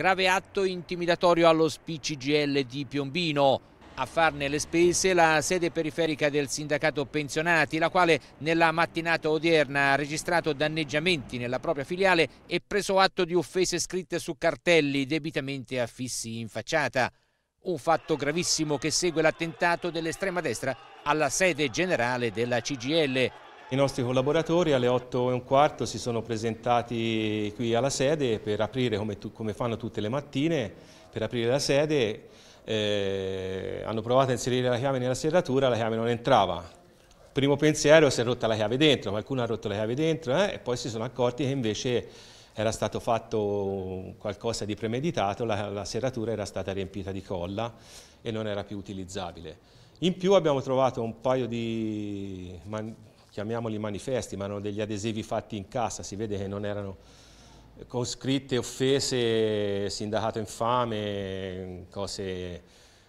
Grave atto intimidatorio allo SPCGL di Piombino. A farne le spese la sede periferica del sindacato pensionati, la quale nella mattinata odierna ha registrato danneggiamenti nella propria filiale e preso atto di offese scritte su cartelli debitamente affissi in facciata. Un fatto gravissimo che segue l'attentato dell'estrema destra alla sede generale della CGL. I nostri collaboratori alle 8 e un quarto si sono presentati qui alla sede per aprire, come, tu, come fanno tutte le mattine, per aprire la sede. Eh, hanno provato a inserire la chiave nella serratura, la chiave non entrava. Primo pensiero si è rotta la chiave dentro, qualcuno ha rotto la chiave dentro eh, e poi si sono accorti che invece era stato fatto qualcosa di premeditato, la, la serratura era stata riempita di colla e non era più utilizzabile. In più abbiamo trovato un paio di chiamiamoli manifesti, ma erano degli adesivi fatti in cassa, si vede che non erano con scritte offese, sindacato infame, cose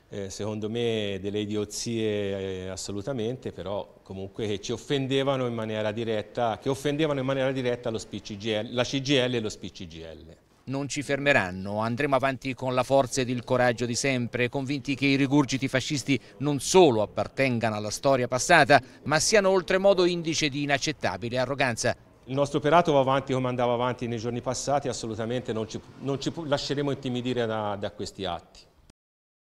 eh, secondo me delle idiozie eh, assolutamente, però comunque che ci offendevano in maniera diretta, che offendevano in maniera diretta lo SPCGL, la CGL e lo SPCGL non ci fermeranno, andremo avanti con la forza ed il coraggio di sempre, convinti che i rigurgiti fascisti non solo appartengano alla storia passata, ma siano oltremodo indice di inaccettabile arroganza. Il nostro operato va avanti come andava avanti nei giorni passati, assolutamente non ci, non ci lasceremo intimidire da, da questi atti.